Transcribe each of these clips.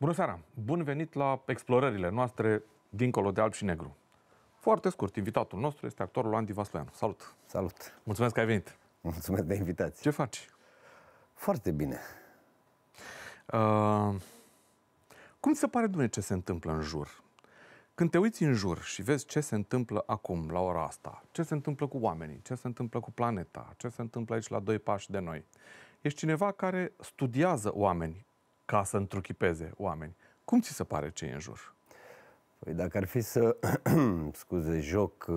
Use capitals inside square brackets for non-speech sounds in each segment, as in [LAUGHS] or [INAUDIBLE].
Bună seara! Bun venit la explorările noastre dincolo de alb și negru. Foarte scurt, invitatul nostru este actorul Andy Vasloianu. Salut! Salut! Mulțumesc că ai venit! Mulțumesc de invitație! Ce faci? Foarte bine. Uh, cum ți se pare, Dumnezeu, ce se întâmplă în jur? Când te uiți în jur și vezi ce se întâmplă acum, la ora asta, ce se întâmplă cu oamenii, ce se întâmplă cu planeta, ce se întâmplă aici la doi pași de noi, ești cineva care studiază oameni ca să întruchipeze oameni. Cum ți se pare ce e în jur? Păi dacă ar fi să, [CLEARS THROAT] scuze, joc uh,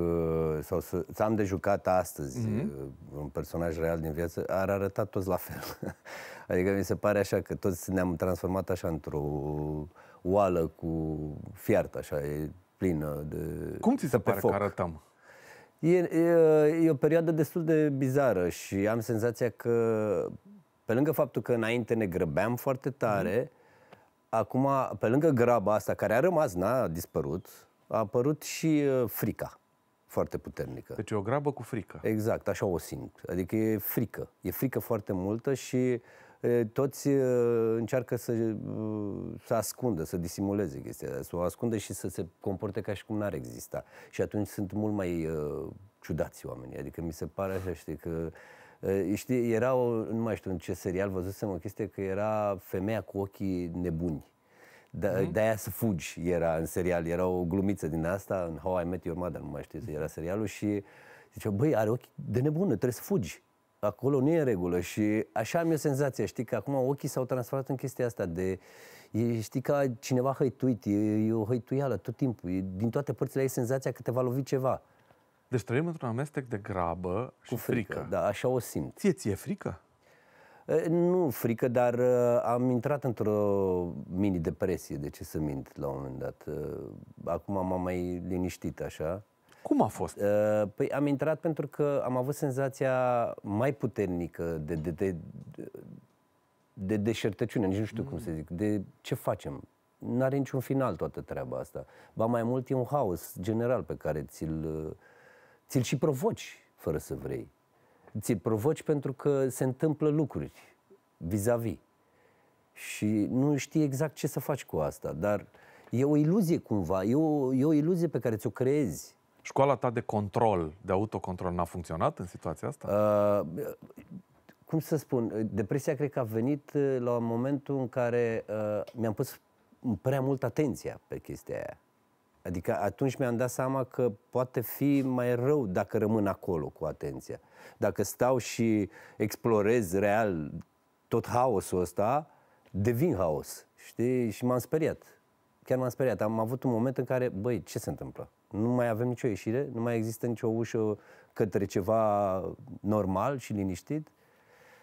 sau să am de jucat astăzi mm-hmm. un personaj real din viață, ar arăta toți la fel. [LAUGHS] adică mi se pare așa că toți ne-am transformat așa într-o oală cu fiartă, așa, e plină de Cum ți se pare foc. că arătăm? E, e, e o perioadă destul de bizară și am senzația că pe lângă faptul că înainte ne grăbeam foarte tare, mm. acum, pe lângă graba asta care a rămas, n-a dispărut, a apărut și uh, frica foarte puternică. Deci e o grabă cu frică. Exact, așa o simt. Adică e frică. E frică foarte multă și e, toți e, uh, încearcă să, uh, să ascundă, să disimuleze chestia asta, să o ascundă și să se comporte ca și cum n-ar exista. Și atunci sunt mult mai uh, ciudați oamenii. Adică mi se pare așa, știi, că Știi, era, o, nu mai știu în ce serial, văzusem o chestie că era femeia cu ochii nebuni. De, da, mhm. de aia să fugi era în serial, era o glumiță din asta, în How I Met Your Mother, nu mai știu, era serialul și zice, băi, are ochi de nebună, trebuie să fugi. Acolo nu e în regulă și așa am eu senzația, știi, că acum ochii s-au transformat în chestia asta de, e, știi, ca cineva hăituit, e, e o hăituială tot timpul, e, din toate părțile ai senzația că te va lovi ceva. Deci trăim într-un amestec de grabă cu și frică. frică. Da, așa o simt. Ție ție frică? Nu frică, dar am intrat într-o mini-depresie, de ce să mint, la un moment dat. Acum m-am mai liniștit așa. Cum a fost? Păi am intrat pentru că am avut senzația mai puternică de, de, de, de deșertăciune, nici nu știu mm. cum să zic, de ce facem. Nu are niciun final toată treaba asta. Ba mai mult e un haos general pe care ți-l uh, ți-l și provoci fără să vrei. Ți-l provoci pentru că se întâmplă lucruri vis-a-vis. Și nu știi exact ce să faci cu asta, dar e o iluzie cumva, e o, e o iluzie pe care ți-o creezi. Școala ta de control, de autocontrol, n-a funcționat în situația asta? Uh, cum să spun, depresia cred că a venit uh, la momentul în care uh, mi-am pus prea mult atenția pe chestia aia. Adică atunci mi-am dat seama că poate fi mai rău dacă rămân acolo cu atenția. Dacă stau și explorez real tot haosul ăsta, devin haos. Știi? Și m-am speriat. Chiar m-am speriat. Am avut un moment în care, băi, ce se întâmplă? Nu mai avem nicio ieșire, nu mai există nicio ușă către ceva normal și liniștit.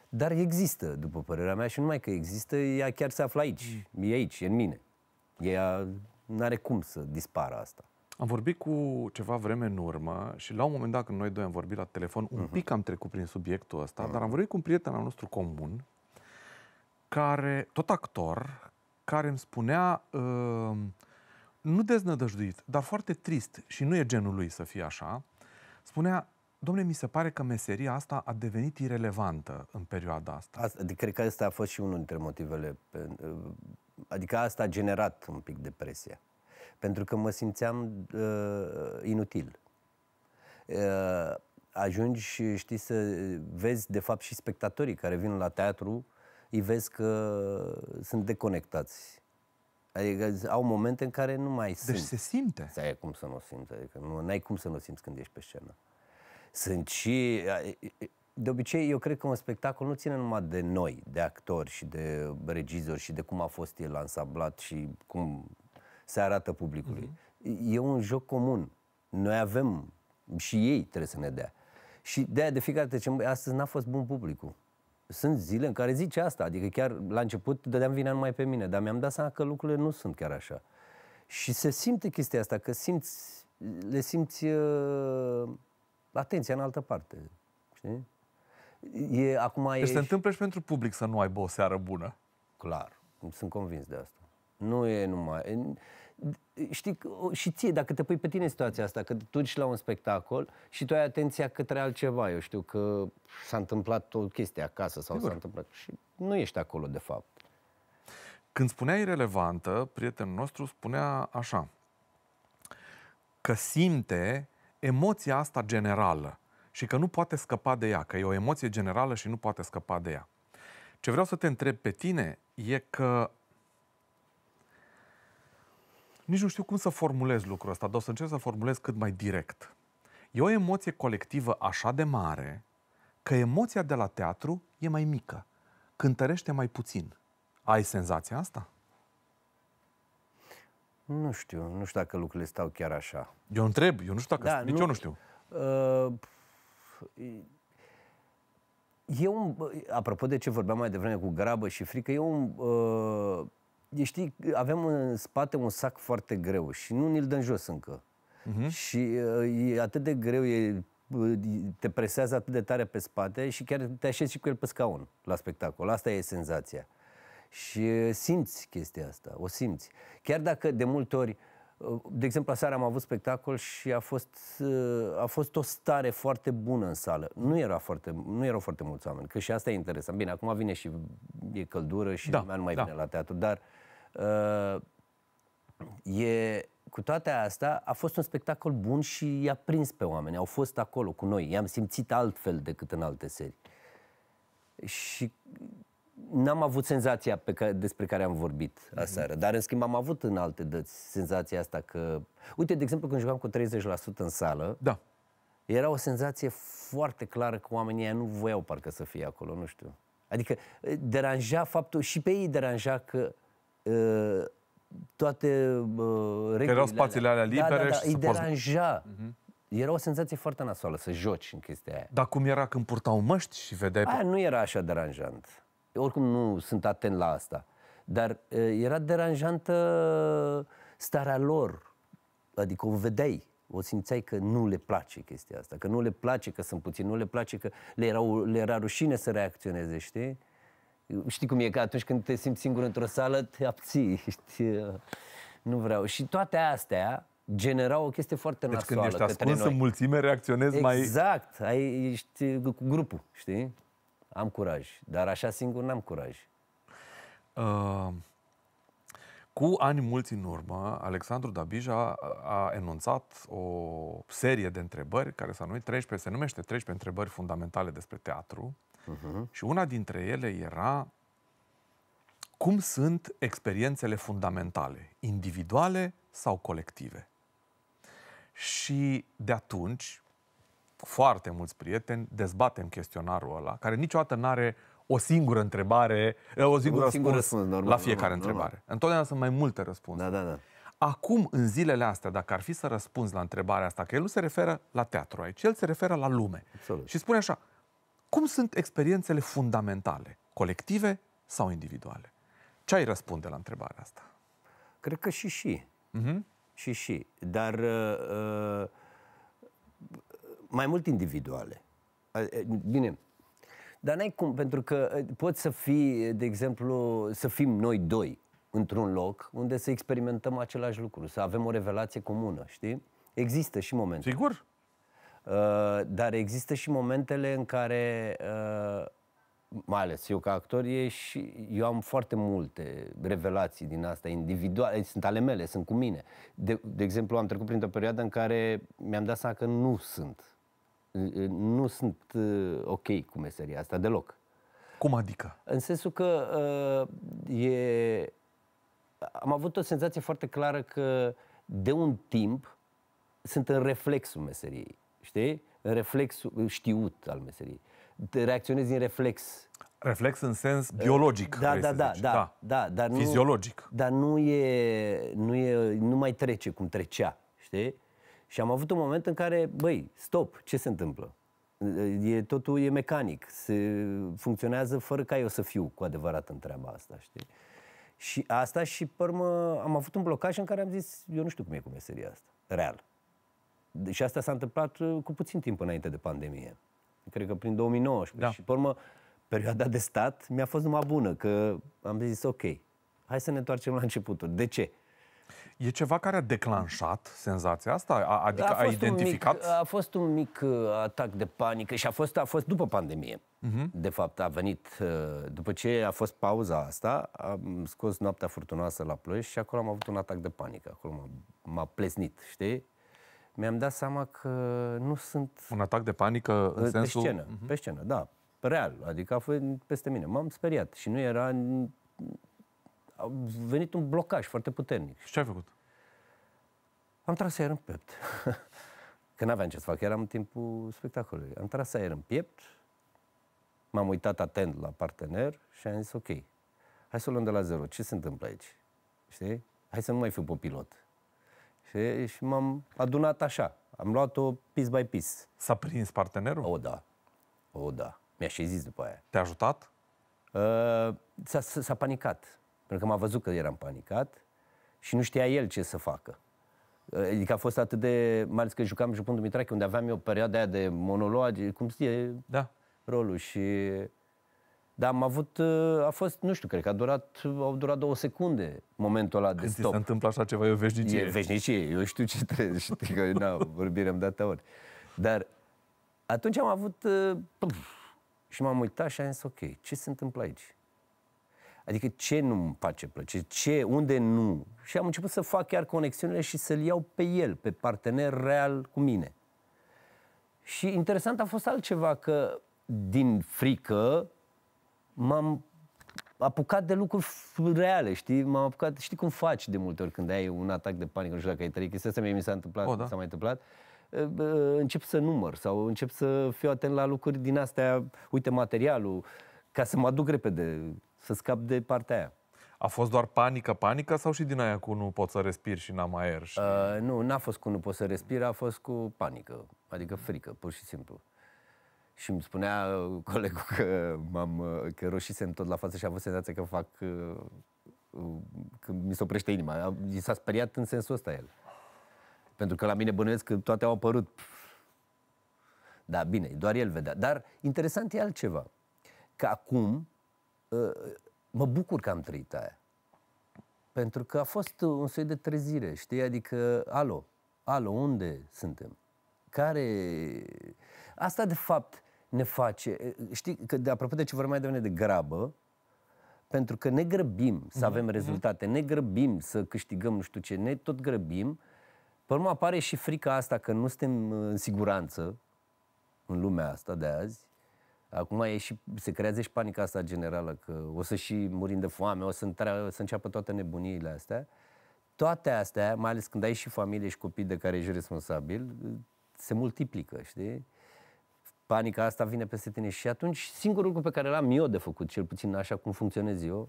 Dar există, după părerea mea, și numai că există, ea chiar se află aici. E aici, e în mine. E nu are cum să dispară asta. Am vorbit cu ceva vreme în urmă și la un moment dat când noi doi am vorbit la telefon, un uh-huh. pic am trecut prin subiectul ăsta, uh-huh. dar am vorbit cu un prieten al nostru comun, care, tot actor, care îmi spunea, uh, nu deznădăjduit, dar foarte trist, și nu e genul lui să fie așa, spunea, Domne, mi se pare că meseria asta a devenit irelevantă în perioada asta. asta cred că asta a fost și unul dintre motivele. Uh, adică asta a generat un pic depresia. Pentru că mă simțeam uh, inutil. Uh, ajungi și știi să vezi, de fapt, și spectatorii care vin la teatru, îi vezi că sunt deconectați. Adică au momente în care nu mai deci sunt. Deci se simte. Să ai cum să nu o simți. Adică nu ai cum să nu o simți când ești pe scenă. Sunt și... De obicei, eu cred că un spectacol nu ține numai de noi, de actori și de regizori și de cum a fost el ansamblat și cum se arată publicului. Mm-hmm. E un joc comun. Noi avem și ei trebuie să ne dea. Și de aia de fiecare dată ce astăzi n-a fost bun publicul. Sunt zile în care zice asta, adică chiar la început dădeam vina numai pe mine, dar mi-am dat seama că lucrurile nu sunt chiar așa. Și se simte chestia asta, că simți, le simți uh, atenția în altă parte. Știi? E, acum deci ești... se întâmplă și pentru public să nu aibă o seară bună. Clar, sunt convins de asta. Nu e numai... E, știi, și ție, dacă te pui pe tine situația asta, că tu ești la un spectacol și tu ai atenția către altceva, eu știu că s-a întâmplat o chestie acasă sau Sigur. s-a întâmplat... Și nu ești acolo, de fapt. Când spunea irelevantă, prietenul nostru spunea așa, că simte emoția asta generală și că nu poate scăpa de ea, că e o emoție generală și nu poate scăpa de ea. Ce vreau să te întreb pe tine e că nici nu știu cum să formulez lucrul ăsta, dar o să încerc să formulez cât mai direct. E o emoție colectivă așa de mare că emoția de la teatru e mai mică, cântărește mai puțin. Ai senzația asta? Nu știu, nu știu dacă lucrurile stau chiar așa. Eu întreb, eu nu știu dacă... Da, nici nu, eu nu știu. Uh, e un... Apropo de ce vorbeam mai devreme cu grabă și frică, e un... Uh, știi, avem în spate un sac foarte greu și nu ni-l dăm jos încă. Uh-huh. Și uh, e atât de greu, e te presează atât de tare pe spate și chiar te așezi și cu el pe scaun la spectacol. Asta e senzația. Și uh, simți chestia asta, o simți. Chiar dacă de multe ori, uh, de exemplu, aseară am avut spectacol și a fost, uh, a fost o stare foarte bună în sală. Nu, era foarte, nu erau foarte mulți oameni, că și asta e interesant. Bine, acum vine și e căldură și da, lumea nu mai da. vine la teatru, dar uh, e, cu toate astea, a fost un spectacol bun și i-a prins pe oameni. Au fost acolo cu noi. I-am simțit altfel decât în alte serii. Și n-am avut senzația pe care, despre care am vorbit aseară, mm-hmm. dar în schimb am avut în alte dăți senzația asta că... Uite, de exemplu, când jucam cu 30% în sală, da. era o senzație foarte clară că oamenii aia nu voiau parcă să fie acolo, nu știu. Adică eh, deranja faptul, și pe ei deranja că uh, toate uh, regulile erau spațiile alea, alea da, libere da, da, da, și îi deranja. uh Era o senzație foarte nasoală să joci în chestia aia. Dar cum era când purtau măști și vedeai... Aia pe... nu era așa deranjant. Eu oricum nu sunt atent la asta. Dar eh, era deranjantă starea lor. Adică o vedeai, o simțeai că nu le place chestia asta, că nu le place că sunt puțini, nu le place că le erau, le era rușine să reacționeze, știi? Știi cum e, că atunci când te simți singur într-o sală, te abții, [LAUGHS] știi? Nu vreau. Și toate astea generau o chestie foarte deci nasoală Deci când ești ascuns în mulțime, reacționezi exact, mai... Exact, ai, ești cu grupul, știi? am curaj, dar așa singur n-am curaj. Uh, cu ani mulți în urmă, Alexandru Dabija a enunțat o serie de întrebări care s-a numit 13, se numește 13 întrebări fundamentale despre teatru uh-huh. și una dintre ele era cum sunt experiențele fundamentale, individuale sau colective? Și de atunci, foarte mulți prieteni, dezbatem chestionarul ăla, care niciodată nu are o singură întrebare, o singură un singur răspuns, răspuns normal, la fiecare normal, întrebare. Normal. Întotdeauna sunt mai multe răspunsuri. Da, da, da. Acum, în zilele astea, dacă ar fi să răspunzi la întrebarea asta, că el nu se referă la teatru aici, el se referă la lume. Absolut. Și spune așa, cum sunt experiențele fundamentale, colective sau individuale? Ce ai răspunde la întrebarea asta? Cred că și și. Uh-huh. Și și. Dar uh, uh mai mult individuale. Bine, dar n-ai cum, pentru că poți să fii, de exemplu, să fim noi doi într-un loc unde să experimentăm același lucru, să avem o revelație comună, știi? Există și momente. Sigur. Uh, dar există și momentele în care, uh, mai ales eu ca actor, e și, eu am foarte multe revelații din asta, individuale, sunt ale mele, sunt cu mine. De, de exemplu, am trecut printr-o perioadă în care mi-am dat seama că nu sunt nu sunt uh, ok cu meseria asta deloc. Cum adică? În sensul că uh, e... am avut o senzație foarte clară că de un timp sunt în reflexul meseriei, știi? În reflexul știut al meseriei. Te reacționezi din reflex. Reflex în sens biologic, da, da, da, da, da, da, dar Fiziologic. Nu, dar nu e, nu e, nu mai trece cum trecea, știi? Și am avut un moment în care, băi, stop, ce se întâmplă? E, totul e mecanic, se funcționează fără ca eu să fiu cu adevărat în treaba asta, știi? Și asta și, părmă, am avut un blocaj în care am zis, eu nu știu cum e cu meseria asta, real. Și asta s-a întâmplat uh, cu puțin timp înainte de pandemie. Cred că prin 2019. Da. Și, părmă, perioada de stat mi-a fost numai bună, că am zis, ok, hai să ne întoarcem la începutul. De ce? E ceva care a declanșat senzația asta? Adică a, a identificat? mic, a fost un mic uh, atac de panică și a fost, a fost după pandemie. Uh-huh. De fapt, a venit, uh, după ce a fost pauza asta, am scos noaptea furtunoasă la ploiești și acolo am avut un atac de panică. Acolo m-a, m-a plesnit, știi? Mi-am dat seama că nu sunt... Un atac de panică în pe sensul... scenă, uh-huh. pe scenă, da. Real, adică a fost peste mine. M-am speriat și nu era a venit un blocaj foarte puternic. Și ce ai făcut? Am tras aer în piept. [LAUGHS] Că n-aveam ce să fac, eram în timpul spectacolului. Am tras aer în piept, m-am uitat atent la partener și am zis, ok, hai să o luăm de la zero, ce se întâmplă aici? Știi? Hai să nu mai fiu pe pilot. Știi? Și m-am adunat așa, am luat-o piece by piece. S-a prins partenerul? O, da. O, da. Mi-a și zis după aia. Te-a ajutat? Uh, s-a, s-a panicat pentru că m-a văzut că eram panicat și nu știa el ce să facă. Uh, adică a fost atât de, mai ales că jucam jucând Dumitrache, unde aveam eu perioada aia de monolog. cum știe da. rolul și... Da, am avut, uh, a fost, nu știu, cred că a durat, au durat două secunde momentul ăla de Când stop. se întâmplă așa ceva, e o veșnicie. E veșnicie, eu știu ce trebuie, [LAUGHS] știi că, na, vorbire de dat ori. Dar atunci am avut, uh, pf, și m-am uitat și am zis, ok, ce se întâmplă aici? Adică ce nu îmi face plăcere, ce, unde nu. Și am început să fac chiar conexiunile și să-l iau pe el, pe partener real cu mine. Și interesant a fost altceva că din frică m-am apucat de lucruri reale, știi? M-am apucat, știi cum faci de multe ori când ai un atac de panică, nu știu dacă ai trăit chestia asta, mi s-a întâmplat, oh, da. s-a mai întâmplat, încep să număr sau încep să fiu atent la lucruri din astea, uite materialul, ca să mă aduc repede să scap de partea aia. A fost doar panică, panică sau și din aia cu nu pot să respir și n-am aer? Și... Uh, nu, n-a fost cu nu pot să respir, a fost cu panică, adică frică, pur și simplu. Și îmi spunea uh, colegul că, m-am, uh, că roșisem tot la față și a avut senzația că fac... Uh, că mi se oprește inima. I s-a speriat în sensul ăsta el. Pentru că la mine bănuiesc că toate au apărut. Da, bine, doar el vedea. Dar interesant e altceva. Că acum, Ă, mă bucur că am trăit aia. Pentru că a fost un soi de trezire, știi? Adică, alo, alo, unde suntem? Care... Asta, de fapt, ne face... Știi, că de, apropo de ce vorbeam mai devreme de grabă, pentru că ne grăbim să mhm, avem mm-hmm. rezultate, ne grăbim să câștigăm nu știu ce, ne tot grăbim. Pe urmă apare și frica asta că nu suntem ă, în siguranță în lumea asta de azi Acum e și, se creează și panica asta generală că o să și murim de foame, o să, întreabă, o să înceapă toate nebuniile astea. Toate astea, mai ales când ai și familie și copii de care ești responsabil, se multiplică, știi? Panica asta vine peste tine și atunci singurul lucru pe care l-am eu de făcut, cel puțin așa cum funcționez eu,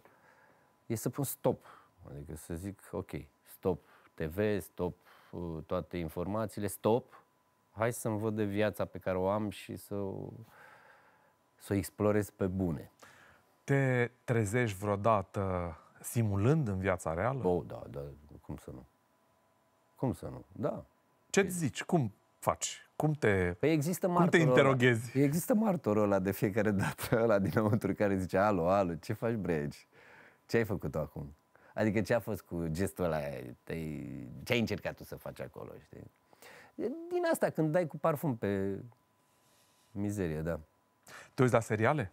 e să pun stop. Adică să zic, ok, stop TV, stop uh, toate informațiile, stop, hai să-mi văd de viața pe care o am și să o să o explorezi pe bune. Te trezești vreodată simulând în viața reală? Oh, da, da, cum să nu? Cum să nu? Da. Ce ți zici? Cum faci? Cum te, păi există cum te interoghezi? Ăla, păi există martorul ăla de fiecare [LAUGHS] dată, ăla dinăuntru care zice, alo, alo, ce faci breci? Ce ai făcut acum? Adică ce a fost cu gestul ăla, te ce ai încercat tu să faci acolo, știi? Din asta, când dai cu parfum pe mizerie, da. Tu uiți la seriale?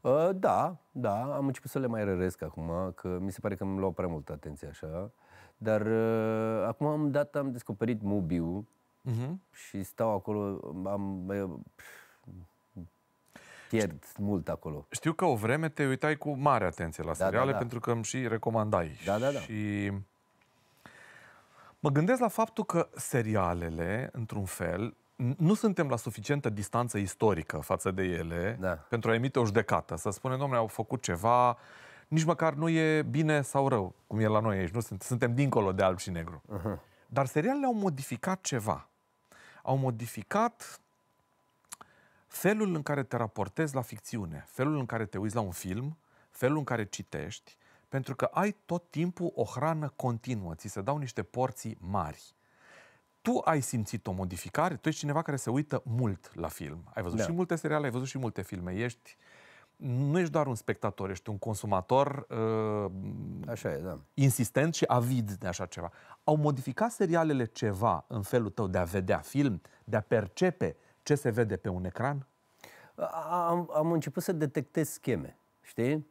Uh, da, da, am început să le mai răresc acum, că mi se pare că îmi luau prea multă atenție așa. Dar uh, acum am dat, am descoperit Mubiu uh-huh. și stau acolo, am... Uh, pierd știu, mult acolo. Știu că o vreme te uitai cu mare atenție la da, da seriale da, da. pentru că îmi și recomandai. Da, da, da. Și mă gândesc la faptul că serialele, într-un fel, nu suntem la suficientă distanță istorică față de ele da. pentru a emite o judecată. Să spunem, domnule, au făcut ceva, nici măcar nu e bine sau rău, cum e la noi aici. Nu sunt, suntem dincolo de alb și negru. Uh-huh. Dar serialele au modificat ceva. Au modificat felul în care te raportezi la ficțiune, felul în care te uiți la un film, felul în care citești, pentru că ai tot timpul o hrană continuă, ți se dau niște porții mari tu ai simțit o modificare, tu ești cineva care se uită mult la film. Ai văzut da. și multe seriale, ai văzut și multe filme. Ești nu ești doar un spectator, ești un consumator uh, așa e, da. insistent și avid de așa ceva. Au modificat serialele ceva în felul tău de a vedea film, de a percepe ce se vede pe un ecran? Am, am început să detectez scheme, știi?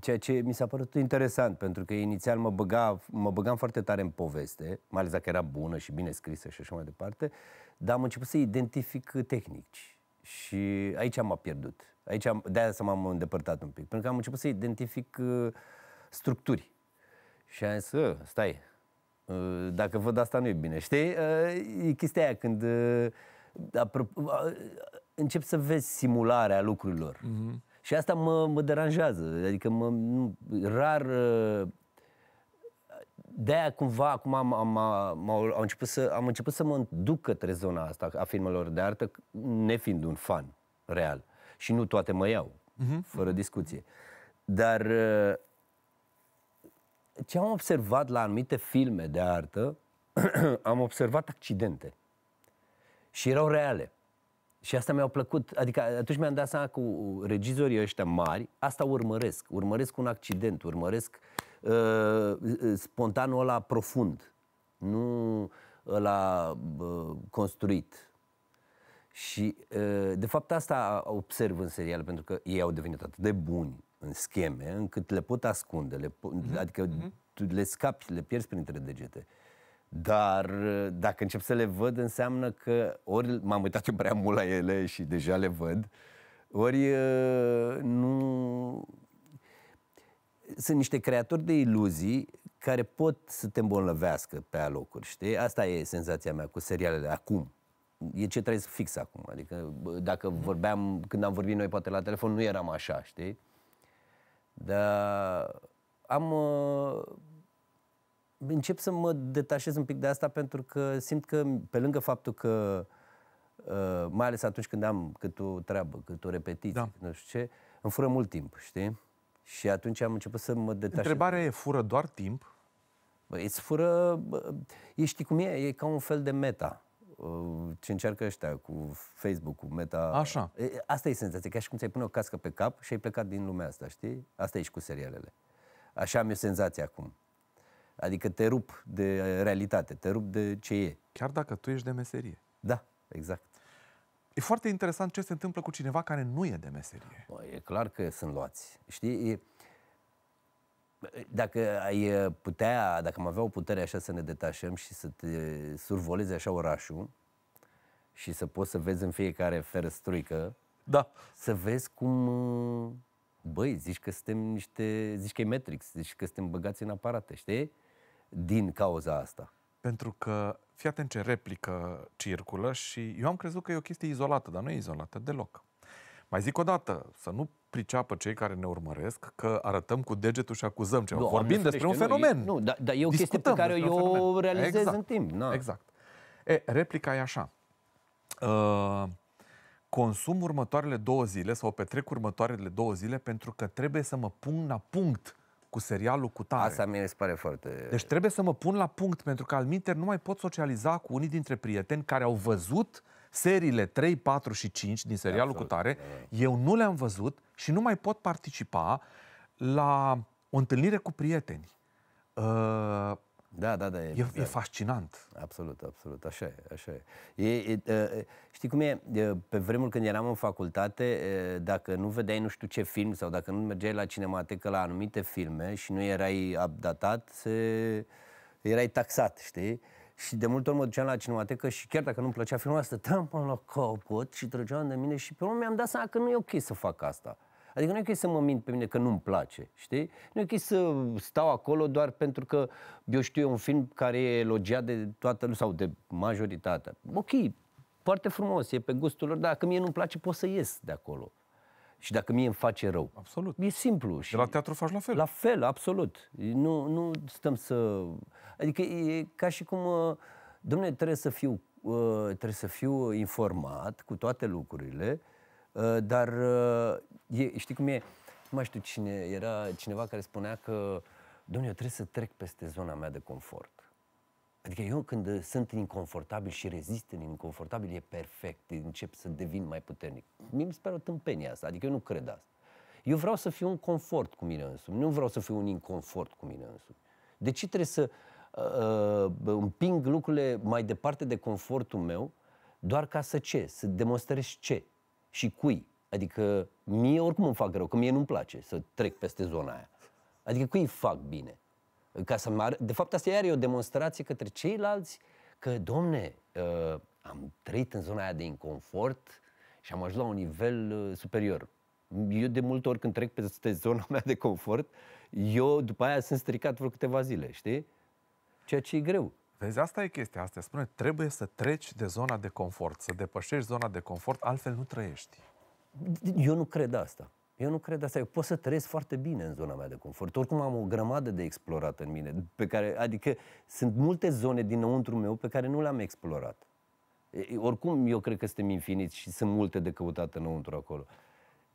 ceea ce mi s-a părut interesant, pentru că inițial mă, băga, mă băgam foarte tare în poveste, mai ales dacă era bună și bine scrisă și așa mai departe, dar am început să identific tehnici. Și aici m-a pierdut. Aici am, de-aia să m-am îndepărtat un pic, pentru că am început să identific uh, structuri. Și am zis, ă, stai, uh, dacă văd asta nu e bine, știi? Uh, e chestia aia când uh, apro- uh, uh încep să vezi simularea lucrurilor. Mm-hmm și asta mă, mă deranjează. Adică mă, nu, rar... Uh, de-aia cumva acum am, am, am, am, început să, am început să mă duc către zona asta a filmelor de artă, nefiind un fan real. Și nu toate mă iau, uh-huh. fără discuție. Dar uh, ce am observat la anumite filme de artă, [CLEARS THROAT] am observat accidente. Și erau reale. Și asta mi a plăcut, adică atunci mi-am dat seama cu regizorii ăștia mari, asta urmăresc, urmăresc un accident, urmăresc uh, uh, spontanul ăla profund, nu ăla uh, construit. Și uh, de fapt asta observ în serial, pentru că ei au devenit atât de buni în scheme, încât le pot ascunde, le po- mm-hmm. adică mm-hmm. le scapi, le pierzi printre degete. Uh, dar uh, dacă încep să le văd, înseamnă că ori m-am uitat eu prea mult la ele și deja le văd, ori uh, nu... Sunt niște creatori de iluzii care pot să te îmbolnăvească pe alocuri, știi? Asta e senzația mea cu serialele acum. E ce trebuie să fix acum. Adică dacă vorbeam, când am vorbit noi poate la telefon, nu eram așa, știi? Dar am uh, încep să mă detașez un pic de asta pentru că simt că, pe lângă faptul că, uh, mai ales atunci când am cât o treabă, cât o repetiție, da. nu știu ce, îmi fură mult timp, știi? Și atunci am început să mă detașez. Întrebarea e, fură doar timp? Bă, îți fură... Bă, e, știi cum e? E ca un fel de meta. Uh, ce încearcă ăștia cu Facebook, cu meta... Așa. Asta e senzația, ca și cum ți-ai pune o cască pe cap și ai plecat din lumea asta, știi? Asta e și cu serialele. Așa am eu senzația acum. Adică te rup de uh, realitate, te rup de ce e. Chiar dacă tu ești de meserie. Da, exact. E foarte interesant ce se întâmplă cu cineva care nu e de meserie. Bă, e clar că sunt luați. Știi, e... dacă ai uh, putea, dacă am avea o putere așa să ne detașăm și să te survolezi așa orașul și să poți să vezi în fiecare ferăstruică, da. să vezi cum uh, băi, zici că suntem niște, zici că e Matrix, zici că suntem băgați în aparate, știi? din cauza asta? Pentru că, fii atent ce replică circulă și eu am crezut că e o chestie izolată, dar nu e izolată deloc. Mai zic o dată, să nu priceapă cei care ne urmăresc că arătăm cu degetul și acuzăm ceva. Nu, Vorbim despre un fenomen. Nu, dar da, e o chestie pe care eu o realizez exact, în timp. Na. Exact. E, replica e așa. Uh, consum următoarele două zile sau petrec următoarele două zile pentru că trebuie să mă pun la punct cu serialul cu tare. Asta mi se pare foarte... Deci trebuie să mă pun la punct, pentru că al minter nu mai pot socializa cu unii dintre prieteni care au văzut seriile 3, 4 și 5 din serialul Absolut. cu tare. Da, da, da. Eu nu le-am văzut și nu mai pot participa la o întâlnire cu prieteni. Uh, da, da, da. E, e, e exact. fascinant. Absolut, absolut. Așa e, așa e. e, e știi cum e? Pe vremuri când eram în facultate, dacă nu vedeai nu știu ce film sau dacă nu mergeai la cinematecă la anumite filme și nu erai updatat, se... erai taxat, știi? Și de multe ori mă duceam la cinematecă și chiar dacă nu-mi plăcea filmul ăsta, stăteam până la capăt și trăgeam de mine și pe urmă mi-am dat seama că nu e ok să fac asta. Adică nu e ok să mă mint pe mine că nu-mi place, știi? Nu e ok să stau acolo doar pentru că, eu știu, un film care e elogiat de toată sau de majoritatea. Ok, foarte frumos, e pe gustul lor, dar dacă mie nu-mi place, pot să ies de acolo. Și dacă mie îmi face rău. Absolut. E simplu. Și la teatru faci la fel. La fel, absolut. Nu, nu stăm să... Adică e ca și cum... Uh, Domnule, trebuie să fiu, uh, trebuie să fiu informat cu toate lucrurile Uh, dar uh, e, știi cum e? Nu mai știu cine era cineva care spunea că Domnule, eu trebuie să trec peste zona mea de confort. Adică eu când sunt inconfortabil și rezist în inconfortabil, e perfect, încep să devin mai puternic. Mie mi se pare o tâmpenie asta, adică eu nu cred asta. Eu vreau să fiu un confort cu mine însumi, nu vreau să fiu un inconfort cu mine însumi. De ce trebuie să uh, uh împing lucrurile mai departe de confortul meu doar ca să ce? Să demonstrez ce? și cui. Adică mie oricum îmi fac rău, că mie nu-mi place să trec peste zona aia. Adică cui îi fac bine? Ca să mă De fapt, asta iar e o demonstrație către ceilalți că, domne, uh, am trăit în zona aia de inconfort și am ajuns la un nivel uh, superior. Eu de multe ori când trec peste zona mea de confort, eu după aia sunt stricat vreo câteva zile, știi? Ceea ce e greu. Vezi, asta e chestia asta. Spune, trebuie să treci de zona de confort, să depășești zona de confort, altfel nu trăiești. Eu nu cred asta. Eu nu cred asta. Eu pot să trăiesc foarte bine în zona mea de confort. Oricum am o grămadă de explorat în mine. Pe care, adică sunt multe zone dinăuntru meu pe care nu le-am explorat. Oricum, eu cred că suntem infiniți și sunt multe de căutat înăuntru acolo.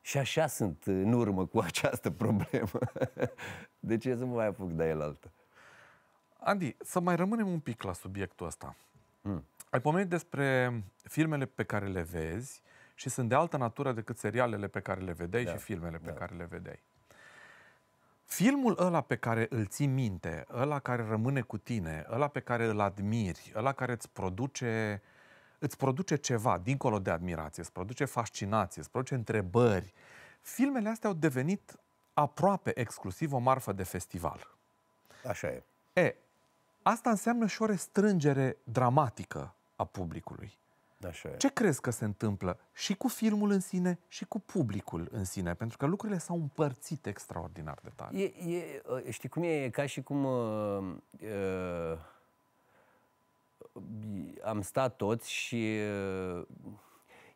Și așa sunt în urmă cu această problemă. [LAUGHS] De ce să mă mai apuc de el altă? Andy, să mai rămânem un pic la subiectul ăsta. Mm. Ai pomenit despre filmele pe care le vezi și sunt de altă natură decât serialele pe care le vedeai da. și filmele pe da. care le vedeai. Filmul ăla pe care îl ții minte, ăla care rămâne cu tine, ăla pe care îl admiri, ăla care îți produce, îți produce ceva dincolo de admirație, îți produce fascinație, îți produce întrebări. Filmele astea au devenit aproape exclusiv o marfă de festival. Așa e. E, asta înseamnă și o restrângere dramatică a publicului. Așa e. Ce crezi că se întâmplă și cu filmul în sine și cu publicul în sine? Pentru că lucrurile s-au împărțit extraordinar de tare. E, e, ă, știi cum e? E ca și cum uh, uh, am stat toți și...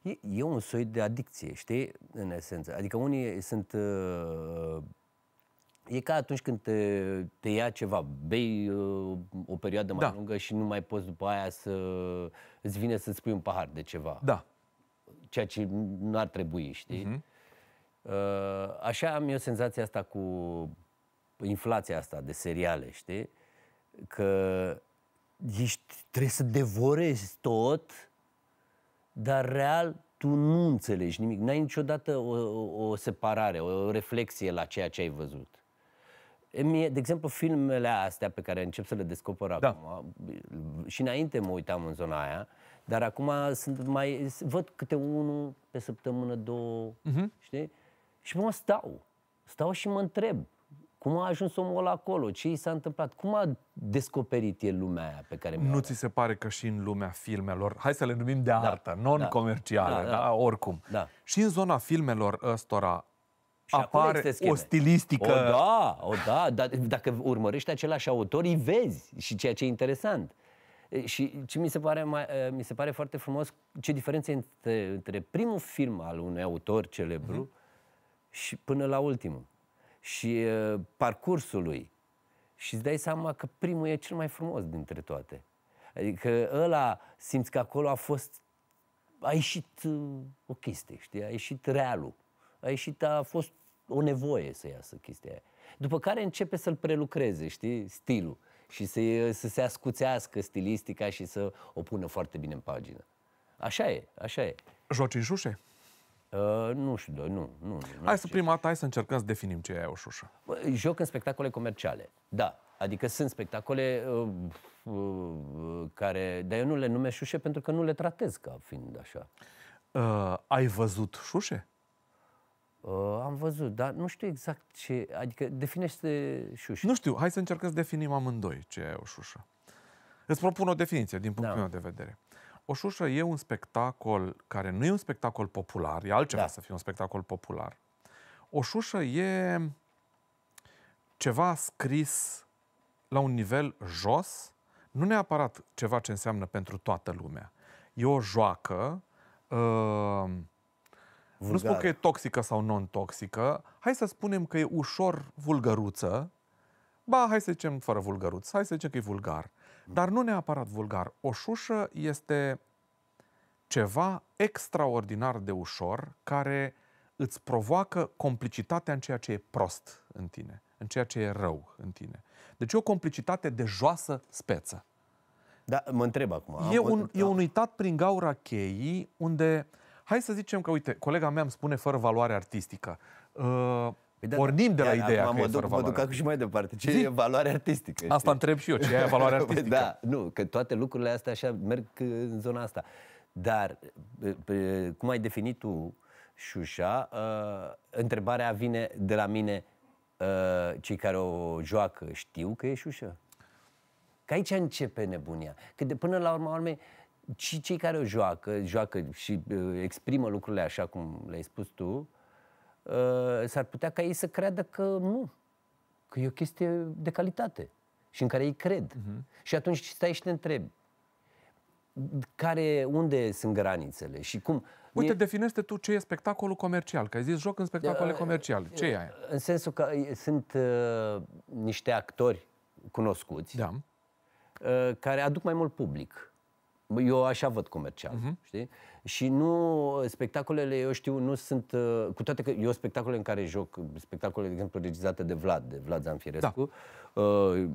e, e un soi de adicție, știi, în esență. Adică unii sunt uh, E ca atunci când te, te ia ceva, bei uh, o perioadă mai da. lungă și nu mai poți după aia să îți vine să-ți pui un pahar de ceva. Da. Ceea ce nu ar trebui, știi? Uh-huh. Uh, așa am eu senzația asta cu inflația asta de seriale, știi? Că ești, trebuie să devorezi tot, dar real tu nu înțelegi nimic, n-ai niciodată o, o, o separare, o, o reflexie la ceea ce ai văzut. Mie, de exemplu, filmele astea pe care încep să le descoper da. acum, și înainte mă uitam în zona aia, dar acum sunt mai, văd câte unul pe săptămână, două, uh-huh. știi? Și mă stau, stau și mă întreb. Cum a ajuns omul ăla acolo? Ce i s-a întâmplat? Cum a descoperit el lumea aia pe care mi Nu ți se pare că și în lumea filmelor, hai să le numim de da, artă, da. non-comercială, da, da, da, oricum, da. și în zona filmelor ăstora apare o stilistică. O, da, o, da, dar dacă urmărești același autor, îi vezi și ceea ce e interesant. Și ce mi se pare, mai, mi se pare foarte frumos, ce diferență între, între primul film al unui autor celebru mm-hmm. și până la ultimul. Și uh, parcursul lui. Și îți dai seama că primul e cel mai frumos dintre toate. Adică ăla simți că acolo a fost a ieșit uh, o chestie, știi? A ieșit realul a ieșit, a fost o nevoie să iasă chestia aia. După care începe să-l prelucreze, știi, stilul. Și să, să se ascuțească stilistica și să o pună foarte bine în pagină. Așa e, așa e. Joci în șușe? Uh, nu știu, nu, nu, nu. Hai să prima dată, hai să încercăm să definim ce e o șușă. Joc în spectacole comerciale, da. Adică sunt spectacole uh, uh, care... Dar eu nu le numesc șușe pentru că nu le tratez ca fiind așa. Uh, ai văzut șușe? Uh, am văzut, dar nu știu exact ce... Adică definește șușa. Nu știu, hai să încercăm să definim amândoi ce e o șușă. Îți propun o definiție din punctul da. meu de vedere. O șușă e un spectacol care nu e un spectacol popular, e altceva da. să fie un spectacol popular. O șușă e ceva scris la un nivel jos, nu neapărat ceva ce înseamnă pentru toată lumea. E o joacă uh, Vulgar. Nu spun că e toxică sau non-toxică, hai să spunem că e ușor vulgăruță, ba, hai să zicem fără vulgăruț, hai să zicem că e vulgar, dar nu neapărat vulgar. O șușă este ceva extraordinar de ușor care îți provoacă complicitatea în ceea ce e prost în tine, în ceea ce e rău în tine. Deci e o complicitate de joasă speță. Da, mă întreb acum. E, un, e un uitat prin gaura cheii unde Hai să zicem că, uite, colega mea îmi spune fără valoare artistică. Uh, Păi da, da. Pornim de la ia, ideea că mă duc, mă duc acum și mai departe. Ce Zii? e valoare artistică? Asta întreb și eu, ce e valoare [LAUGHS] păi artistică? da, nu, că toate lucrurile astea așa merg în zona asta. Dar, cum ai definit tu, Șușa, ă, întrebarea vine de la mine, ă, cei care o joacă știu că e Șușa? Că aici începe nebunia. Că de până la urma urmei, uh, și cei care o joacă, joacă și uh, exprimă lucrurile așa cum le-ai spus tu, uh, s-ar putea ca ei să creadă că nu, că e o chestie de calitate și în care ei cred. Uh-huh. Și atunci stai și te întrebi care, unde sunt granițele și cum... Uite, e... definește tu ce e spectacolul comercial, că ai zis joc în spectacole da, comerciale. Ce e aia? Uh, în sensul că uh, sunt uh, niște actori cunoscuți da. uh, care aduc mai mult public eu așa văd comercial, uh-huh. Mhm. știi? Și nu, spectacolele, eu știu, nu sunt, uh, cu toate că eu spectacole în care joc, spectacole, de exemplu, regizate de Vlad, de Vlad Zanfirescu, da. uh,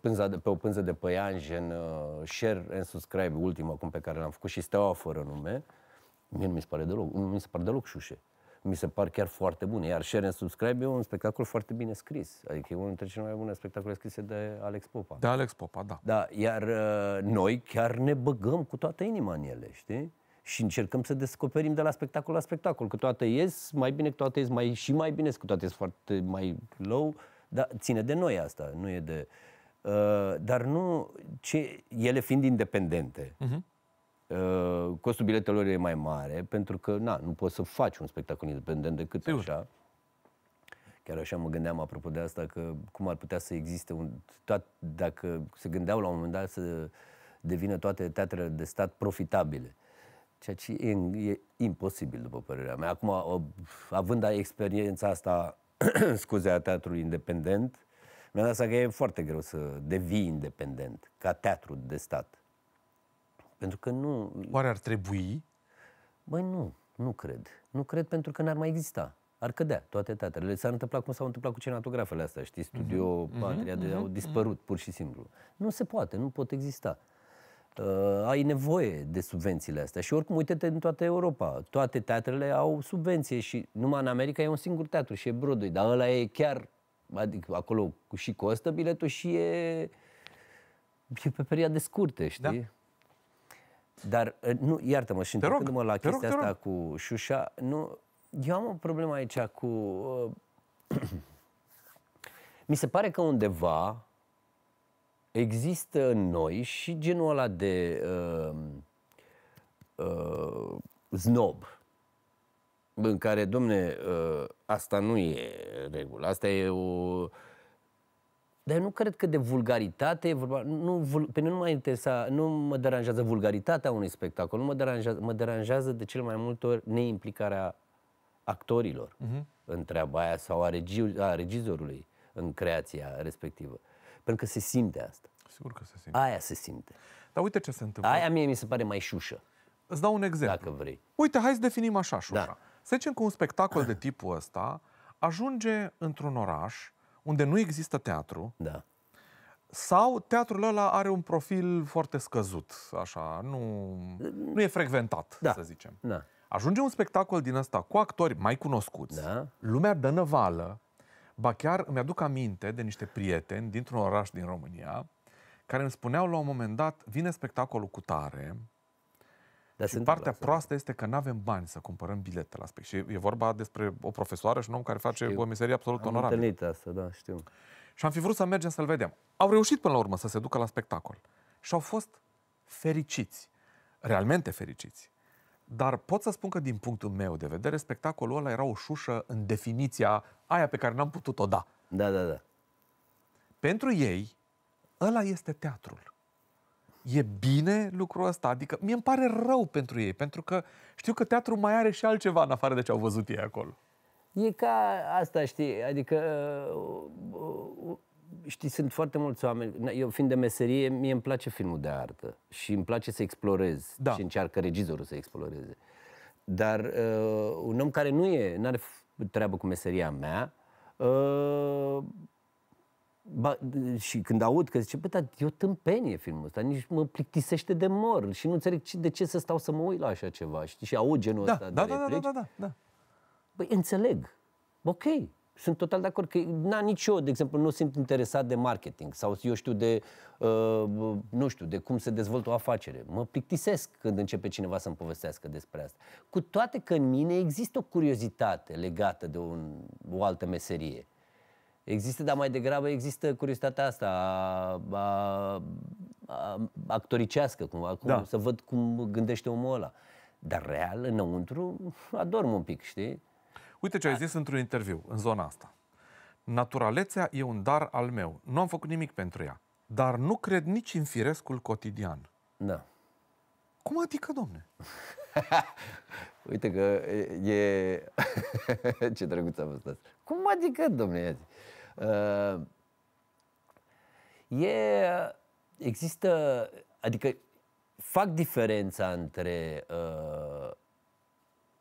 pânza de, pe o pânză de păianjen, uh, share and subscribe, ultima acum pe care l-am făcut și Steaua fără nume, mie nu mi se pare deloc, nu mi se pare deloc șușe mi se par chiar foarte bune. Iar Share and Subscribe e un spectacol foarte bine scris. Adică e unul dintre cele mai bune spectacole scrise de Alex Popa. De Alex Popa, da. Da, iar uh, noi chiar ne băgăm cu toată inima în ele, știi? și încercăm să descoperim de la spectacol la spectacol, că toate ies mai bine, că toate ies mai, și mai bine, că toate ies foarte mai low, dar ține de noi asta, nu e de... Uh, dar nu, ce, ele fiind independente, uh-huh Uh, costul biletelor e mai mare, pentru că na, nu poți să faci un spectacol independent decât Sigur. așa. Chiar așa mă gândeam apropo de asta, că cum ar putea să existe un... Toat, dacă se gândeau la un moment dat să devină toate teatrele de stat profitabile. Ceea ce e, e imposibil, după părerea mea. Acum, o, uh, având experiența asta, [CLEARS THROAT] scuze, a teatrului independent, mi-am dat seama că e foarte greu să devii independent, ca teatru de stat. Pentru că nu... Oare ar trebui? Băi, nu. Nu cred. Nu cred pentru că n-ar mai exista. Ar cădea toate teatrele. S-ar întâmpla cum s-au întâmplat cu cinematografele astea, știi? Mhm. Studio mm-hmm. Patria mm-hmm. au mhm. dispărut, pur și simplu. Nu se poate, nu pot exista. Uh, ai nevoie de subvențiile astea. Și oricum, uite-te în toată Europa. Toate teatrele au subvenție și numai în America e un singur teatru și e Broadway, dar ăla e chiar, adică acolo și costă biletul și e, e pe perioade scurte, da. știi? Da. Dar, eh, nu, iartă-mă, și întorcându-mă la chestia te rog, asta rog. cu Șușa, nu, eu am o problemă aici cu... Eh, [CLEARS THROAT] mi se pare că undeva există în noi și genul ăla de uh, uh, znob în care, domne, uh, asta nu e regulă, asta e o dar eu nu cred că de vulgaritate e vorba. Nu, pe mine nu mă interesa, nu mă deranjează vulgaritatea unui spectacol, nu mă deranjează, mă deranjează de cel mai multe ori neimplicarea actorilor uh-huh. în treaba aia sau a, regi- a regizorului în creația respectivă. Pentru că se simte asta. Sigur că se simte. Aia se simte. Dar uite ce se întâmplă. Aia mie mi se pare mai șușă. Îți dau un exemplu. Dacă vrei. Uite, hai să definim așa șușa. Da. Să zicem că un spectacol de tipul ăsta ajunge într-un oraș unde nu există teatru, da. sau teatrul ăla are un profil foarte scăzut, așa, nu, nu e frecventat, da. să zicem. Da. Ajunge un spectacol din ăsta cu actori mai cunoscuți, da. lumea dă năvală, ba chiar îmi aduc aminte de niște prieteni dintr-un oraș din România, care îmi spuneau la un moment dat, vine spectacolul cu tare, dar și partea asta. proastă este că nu avem bani să cumpărăm bilete la spect. Și e vorba despre o profesoară și un om care face știu. o meserie absolut am onorabilă. Am întâlnit asta, da, știu. Și am fi vrut să mergem să-l vedem. Au reușit până la urmă să se ducă la spectacol. Și au fost fericiți. Realmente fericiți. Dar pot să spun că, din punctul meu de vedere, spectacolul ăla era o șușă în definiția aia pe care n-am putut-o da. Da, da, da. Pentru ei, ăla este teatrul. E bine lucrul ăsta? Adică mi îmi pare rău pentru ei, pentru că știu că teatrul mai are și altceva în afară de ce au văzut ei acolo. E ca asta, știi, adică uh, uh, uh, știi, sunt foarte mulți oameni. Eu fiind de meserie, mie îmi place filmul de artă și îmi place să explorez da. și încearcă regizorul să exploreze. Dar uh, un om care nu e, nu are treabă cu meseria mea, uh, Ba, și când aud că zice, bă, dar e o tâmpenie filmul ăsta, nici mă plictisește de mor și nu înțeleg de ce să stau să mă uit la așa ceva, știi? Și aud genul da, ăsta da, de da, da, da, da, da. Băi, înțeleg. Ok, sunt total de acord că, na, nici eu, de exemplu, nu sunt interesat de marketing sau eu știu de, uh, nu știu, de cum se dezvoltă o afacere. Mă plictisesc când începe cineva să-mi povestească despre asta. Cu toate că în mine există o curiozitate legată de un, o altă meserie Există, dar mai degrabă există curiozitatea asta a, a, a, actoricească, cumva, cum, da. să văd cum gândește omul ăla. Dar real, înăuntru, adorm un pic, știi? Uite ce ai zis într-un interviu, în zona asta. Naturalețea e un dar al meu. Nu am făcut nimic pentru ea. Dar nu cred nici în firescul cotidian. Da. Cum adică, domne? [LAUGHS] Uite că e... [LAUGHS] ce drăguț a fost asta. Cum adică, domne? Uh, e, există, adică fac diferența între uh,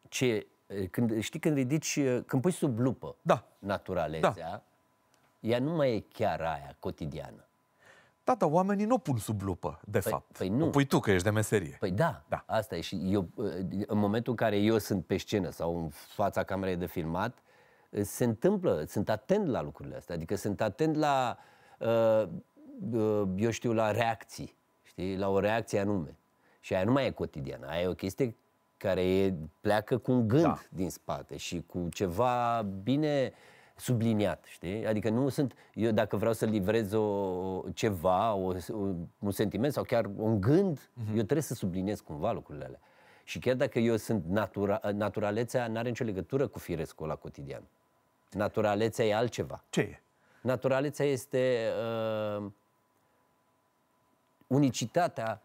ce, când, știi când ridici, uh, când pui sub lupă da. naturalețea, da. ea nu mai e chiar aia cotidiană. Da, dar oamenii nu pun sub lupă, de păi, fapt. Păi nu. O pui tu, că ești de meserie. Păi da, da. asta e. Și eu, uh, în momentul în care eu sunt pe scenă sau în fața camerei de filmat, se întâmplă, sunt atent la lucrurile astea, adică sunt atent la, ă, ă, eu știu, la reacții, știi, la o reacție anume. Și aia nu mai e cotidiană, aia e o chestie care e, pleacă cu un gând da. din spate și cu ceva bine subliniat, știi? Adică nu sunt, eu dacă vreau să livrez o, ceva, o, un sentiment sau chiar un gând, uh-huh. eu trebuie să subliniez cumva lucrurile alea. Și chiar dacă eu sunt natura, naturalețea, n-are nicio legătură cu firescul la cotidian. Naturalețea e altceva. Ce e? Naturalețea este uh, unicitatea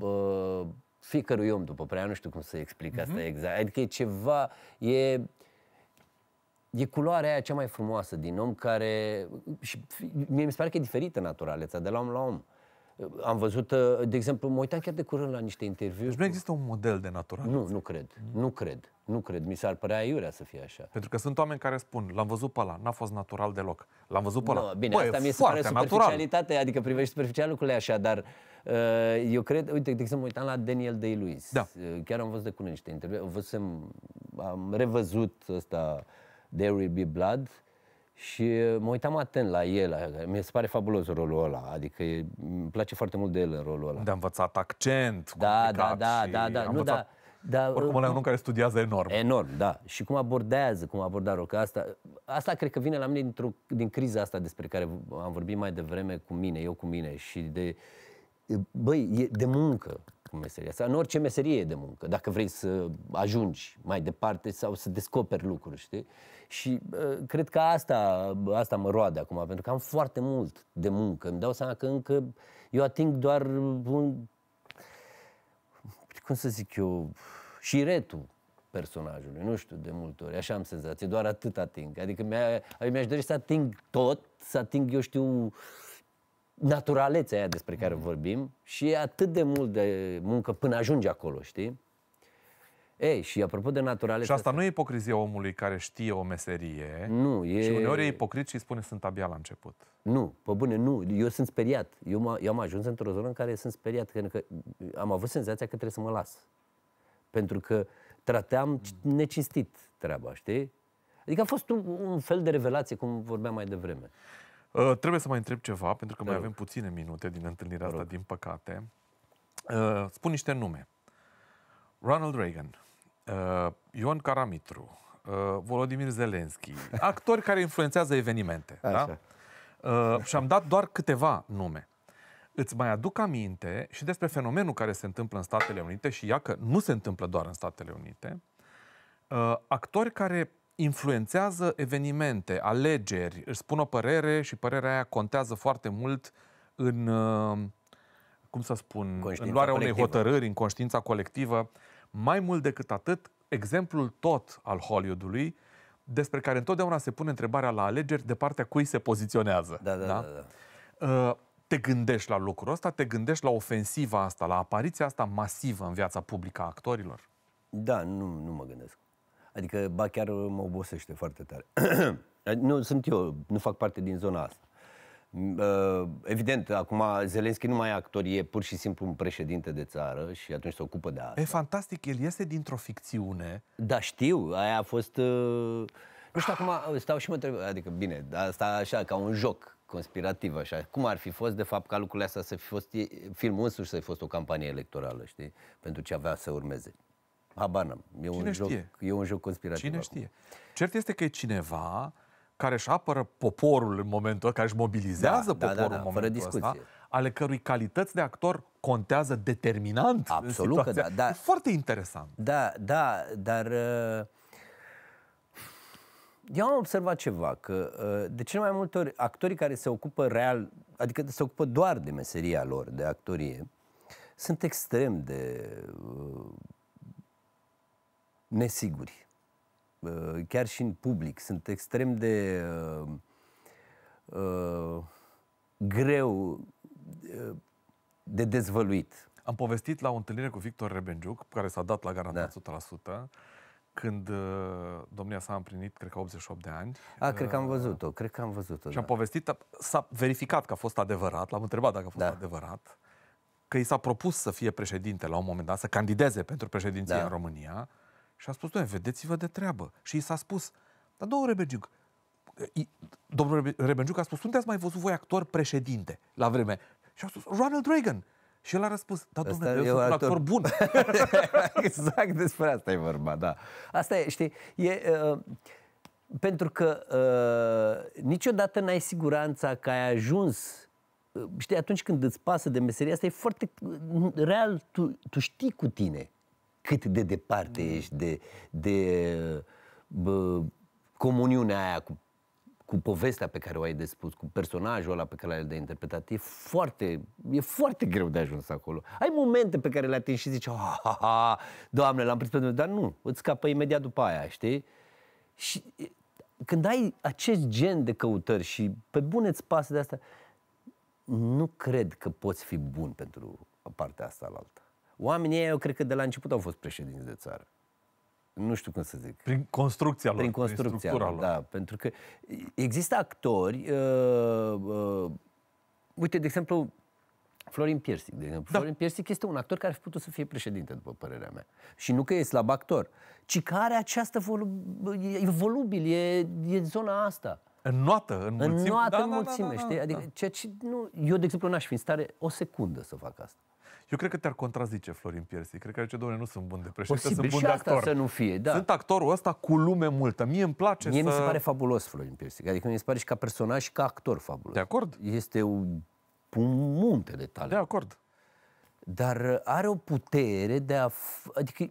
uh, fiecărui om, după prea nu știu cum să explic asta uh mhm. asta exact. Adică e ceva, e, e culoarea aia cea mai frumoasă din om care... Și mie mi se pare că e diferită naturaleța de la om la om. Uh, am văzut, uh, de exemplu, mă uitam chiar de curând la niște interviuri. Deci nu există un model de natural. Nu, nu cred. Nu cred. Nu cred, mi s-ar părea iurea să fie așa. Pentru că sunt oameni care spun, l-am văzut pe ăla, n-a fost natural deloc. L-am văzut pe ăla. No, bine, Bă, asta mi se pare superficialitate, natural. adică privești superficial lucrurile așa, dar uh, eu cred, uite, de exemplu, uitam la Daniel De lewis Da. Uh, chiar am văzut de curând niște interviuri, am, văzut, am revăzut ăsta There Will Be Blood și uh, mă uitam atent la el. Mi se pare fabulos rolul ăla, adică îmi place foarte mult de el în rolul ăla. De învățat accent, da, da, da, da, da, nu, da, da, Oricum, uh, ăla un om care studiază enorm. Enorm, da. Și cum abordează, cum aborda rolul. Că asta, asta cred că vine la mine din criza asta despre care am vorbit mai devreme cu mine, eu cu mine și de... Băi, e de muncă cu meseria asta. În orice meserie e de muncă, dacă vrei să ajungi mai departe sau să descoperi lucruri, știi? Și uh, cred că asta, asta mă roade acum, pentru că am foarte mult de muncă. Îmi dau seama că încă eu ating doar un... cum să zic eu și retul personajului, nu știu, de multe ori, așa am senzație, doar atât ating. Adică mi aș mi dori să ating tot, să ating, eu știu, naturalețea aia despre care mhm. vorbim și e atât de mult de muncă până ajunge acolo, știi? Ei, și apropo de naturalețe... Și asta nu e ipocrizia omului care știe o meserie. Nu, e... Și uneori e ipocrit și spune sunt abia la început. Nu, pe bune, nu. Eu sunt speriat. Eu, eu am ajuns într-o zonă în care sunt speriat, că am avut senzația că trebuie să mă las. Pentru că trateam mm. necinstit treaba, știi? Adică a fost un, un fel de revelație, cum vorbeam mai devreme. Uh, trebuie să mai întreb ceva, pentru că mai rog. avem puține minute din întâlnirea asta, din păcate. Uh, spun niște nume. Ronald Reagan, uh, Ion Caramitru, uh, Volodimir Zelenski, [LAUGHS] actori care influențează evenimente. Așa. Da? Uh, și am dat doar câteva nume îți mai aduc aminte și despre fenomenul care se întâmplă în Statele Unite și ea că nu se întâmplă doar în Statele Unite, uh, actori care influențează evenimente, alegeri, își spun o părere și părerea aia contează foarte mult în, uh, cum să spun, conștiința în luarea colectivă. unei hotărâri, în conștiința colectivă. Mai mult decât atât, exemplul tot al Hollywoodului, despre care întotdeauna se pune întrebarea la alegeri de partea cui se poziționează. Da, da, da. da? da. Uh, te gândești la lucrul ăsta, te gândești la ofensiva asta, la apariția asta masivă în viața publică a actorilor? Da, nu, nu mă gândesc. Adică, ba chiar mă obosește foarte tare. [CLEARS THROAT] nu sunt eu, nu fac parte din zona asta. Mm, uh, evident, acum Zelenski nu mai e actor, e pur și simplu un președinte de țară și atunci se ocupă de asta. E fantastic, el iese dintr-o ficțiune. Da, știu, aia a fost... Uh, nu știu, acum stau și mă întreb, adică bine, asta așa, ca un joc, conspirativă, așa. Cum ar fi fost, de fapt, ca lucrurile astea să fi fost, filmul însuși să fi fost o campanie electorală, știi? Pentru ce avea să urmeze. Habar n-am. E, Cine un știe? joc, e un joc conspirativ. Cine acum. știe? Cert este că e cineva care își apără poporul în momentul care își mobilizează da, da poporul da, da, da, în momentul fără discuție. Ăsta, ale cărui calități de actor contează determinant Absolut că da, da. E foarte interesant. Da, da, dar... Uh eu am observat ceva, că uh, de cele mai multe ori actorii care se ocupă real, adică se ocupă doar de meseria lor, de actorie, sunt extrem de uh, nesiguri. Uh, chiar și în public sunt extrem de uh, uh, greu uh, de dezvăluit. Am povestit la o întâlnire cu Victor Rebenjuc, care s-a dat la garantat da. 100%, când uh, domnia s-a împlinit, cred că 88 de ani. A, cred că am uh, văzut-o, cred că am văzut-o. Și am da. povestit, s-a verificat că a fost adevărat, l-am întrebat dacă a fost da. adevărat, că i s-a propus să fie președinte la un moment dat, să candideze pentru președinția da. în România și a spus, doamne, vedeți-vă de treabă. Și i s-a spus, dar domnul Rebegiuc, domnul Rebegiuc a spus, unde ați mai văzut voi actor președinte la vreme? Și a spus, Ronald Reagan. Și el a răspuns, da, domnule, eu sunt un actor, actor bun. [LAUGHS] exact despre asta e vorba, da. Asta e, știi, e... Uh, pentru că uh, niciodată n-ai siguranța că ai ajuns uh, Știi, atunci când îți pasă de meseria asta, e foarte uh, real, tu, tu știi cu tine cât de departe mm. ești de, de uh, bă, comuniunea aia cu cu povestea pe care o ai de spus, cu personajul ăla pe care l-ai de interpretat, e foarte, e foarte greu de ajuns acolo. Ai momente pe care le atingi și zici, oh, ha, ha, doamne, l-am prins pe Dumnezeu, dar nu, îți scapă imediat după aia, știi? Și când ai acest gen de căutări și pe bune îți pasă de asta, nu cred că poți fi bun pentru partea asta la alta. Oamenii ei, eu cred că de la început au fost președinți de țară nu știu cum să zic. Prin construcția lor. Prin construcția prin lor, lor, da. Pentru că există actori, uh, uh, uite, de exemplu, Florin Piersic, de exemplu. Da. Florin Piersic este un actor care ar fi putut să fie președinte, după părerea mea. Și nu că e slab actor, ci că are această volub... e volubil, e, e zona asta. În noată, în mulțime. În noată, da, în da, da, mulțime, da, da, da, știi? Adică, da. ceea ce nu... Eu, de exemplu, n-aș fi în stare o secundă să fac asta. Eu cred că te-ar contrazice Florin Piersic. Cred că ce domnule, nu sunt bun de președinte, Posibil, sunt bun de actor. să nu fie, da. Sunt actorul ăsta cu lume multă. Mie îmi place Mie să... mi se pare fabulos Florin Piersic. Adică mi se pare și ca personaj și ca actor fabulos. De acord? Este un, un munte de talent. De acord dar are o putere de a... Adică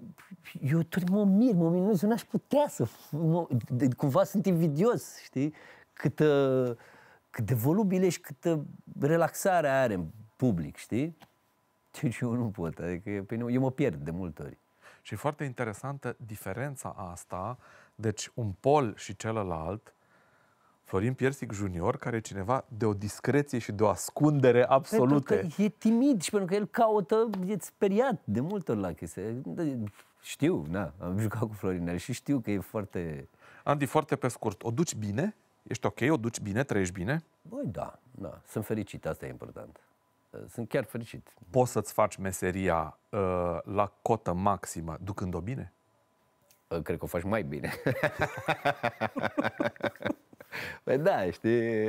eu tot mă mir, mă minunez, eu n-aș putea să... Mă, de, cumva sunt invidios, știi? Cât, uh, cât de volubile și cât relaxare are în public, știi? Deci păi eu nu pot, adică eu mă pierd de multe ori. Și foarte interesantă diferența asta, deci un pol și celălalt, Florin Piersic Junior, care e cineva de o discreție și de o ascundere absolută. Pentru că e timid și pentru că el caută, e speriat de multe ori la chestia. Știu, na, da, am jucat cu Florinel și știu că e foarte... Andy, foarte pe scurt, o duci bine? Ești ok? O duci bine? Trăiești bine? Băi, da, da. Sunt fericit, asta e important. Eh, sunt chiar fericit. Poți să-ți faci meseria uh, la cotă maximă ducând-o bine? Uh, cred că o faci mai bine. [LAUGHS] păi da, știi...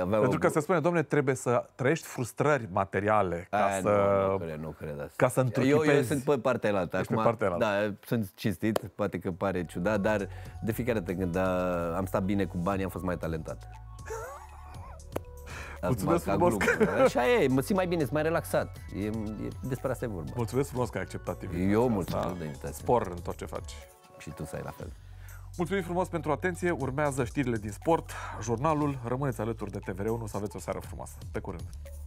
Aveam Pentru că o... se spune, domne, trebuie să trăiești frustrări materiale ca Aia, să... Nu, nu cred, nu cred asta. Ca să întruchipezi. Eu, eu sunt pe partea altă. Acum, pe partea Da, sunt cinstit, poate că pare ciudat, dar de fiecare dată când am stat bine cu banii, am fost mai talentat. Mulțumesc ca frumos. Așa e, mă simt mai bine, sunt mai relaxat. E, e, despre asta e vorba. Mulțumesc frumos că ai acceptat invitația Eu mulțumesc de invitație. Spor în tot ce faci. Și tu să ai la fel. Mulțumim frumos pentru atenție, urmează știrile din sport, jurnalul, rămâneți alături de TVR1 să aveți o seară frumoasă. Pe curând!